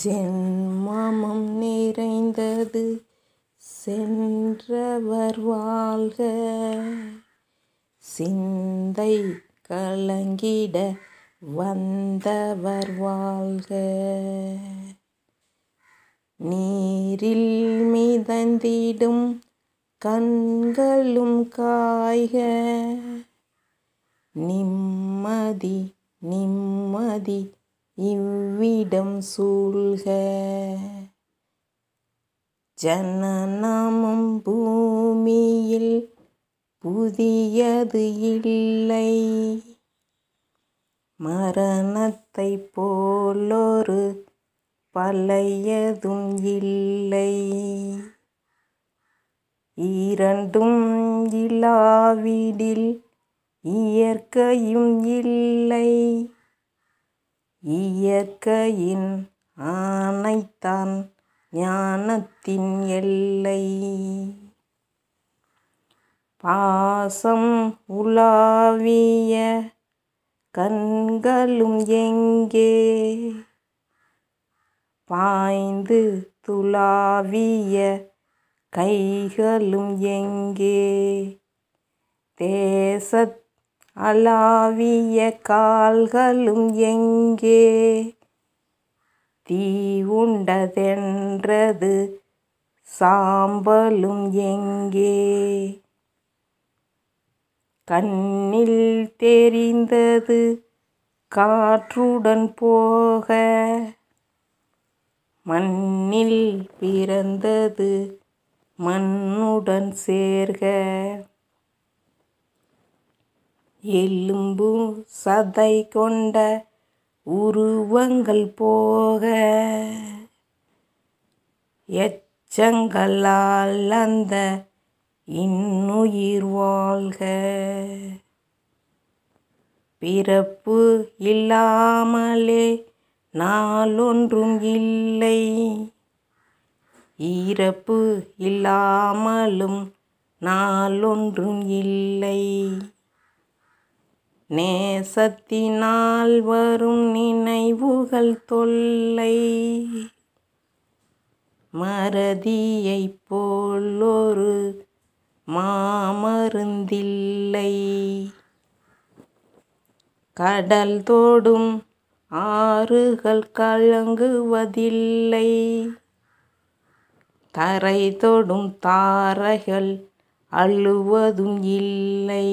ஜென்மமம் நிறைந்தது சென்றவர் வாழ்க சிந்தை கலங்கிட வந்தவர் வாழ்க நீரில் மிதந்திடும் கண்களும் காய்க நிம்மதி நிம்மதி இவ்விடம் சூழ்க ஜனநாமம் பூமியில் புதியது இல்லை மரணத்தை போலொரு பழையதும் இல்லை இரண்டும் இலாவிடில் இயற்கையும் இல்லை இயற்கையின் ஆனைத்தான் ஞானத்தின் எல்லை. பாசம் உலாவிய கண்களும் எங்கே? பாய்ந்து துளாவிய கைகளும் எங்கே? தேசத் அலாவிய கால்களும் எங்கே தீ உண்டதென்றது சாம்பலும் எங்கே கண்ணில் தெரிந்தது காற்றுடன் போக மண்ணில் பிறந்தது மண்ணுடன் சேர்க எலும்பு சதை கொண்ட உருவங்கள் போக எச்சங்களால் அந்த இன்னுயிர் வாழ்க பிறப்பு இல்லாமலே நாளொன்றும் இல்லை இறப்பு இல்லாமலும் நாளொன்றும் இல்லை நேசத்தினால் வரும் நினைவுகள் தொல்லை மறதியை போல் ஒரு மாமருந்தில்லை கடல் தோடும் ஆறுகள் கழங்குவதில்லை தரை தொடும் தாரைகள் அழுவதும் இல்லை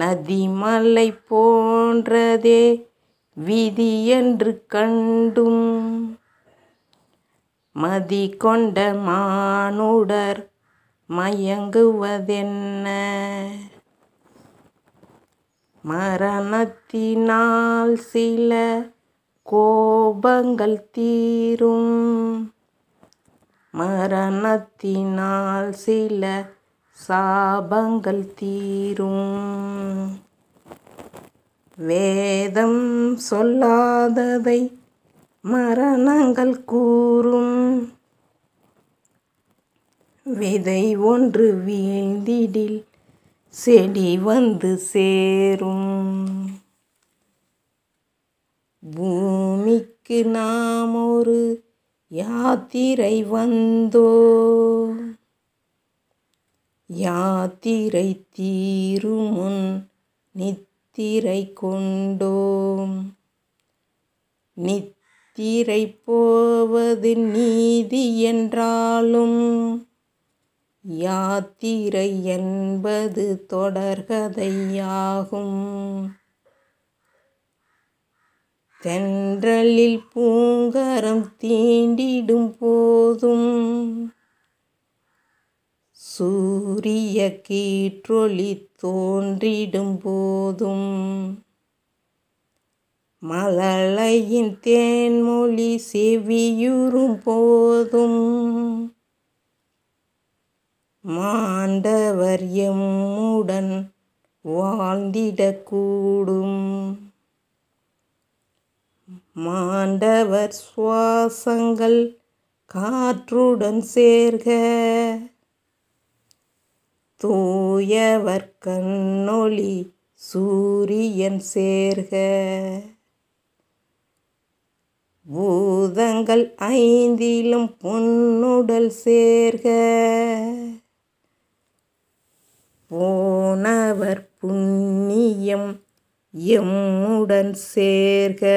நதிமலை போன்றதே விதி என்று கண்டும் மதி கொண்ட மானுடர் மயங்குவதென்ன மரணத்தினால் சில கோபங்கள் தீரும் மரணத்தினால் சில சாபங்கள் தீரும் வேதம் சொல்லாததை மரணங்கள் கூறும் விதை ஒன்று வீழ்ந்திடில் செடி வந்து சேரும் பூமிக்கு நாம் ஒரு யாத்திரை வந்தோ யாத்திரை தீருமுன் நித் நித்திரை கொண்டோம் நித்திரை போவது நீதி என்றாலும் யாத்திரை என்பது தொடர்கதையாகும் தென்றலில் பூங்கரம் தீண்டிடும் போதும் சூரிய கீற்றொளி தோன்றிடும் போதும் மலையின் தேன்மொழி செவியுறும் போதும் மாண்டவர் எம்முடன் வாழ்ந்திடக்கூடும் மாண்டவர் சுவாசங்கள் காற்றுடன் சேர்க தூயவர் கண்ணொளி சூரியன் சேர்க பூதங்கள் ஐந்திலும் பொன்னுடல் சேர்க போனவர் புண்ணியம் எம்முடன் சேர்க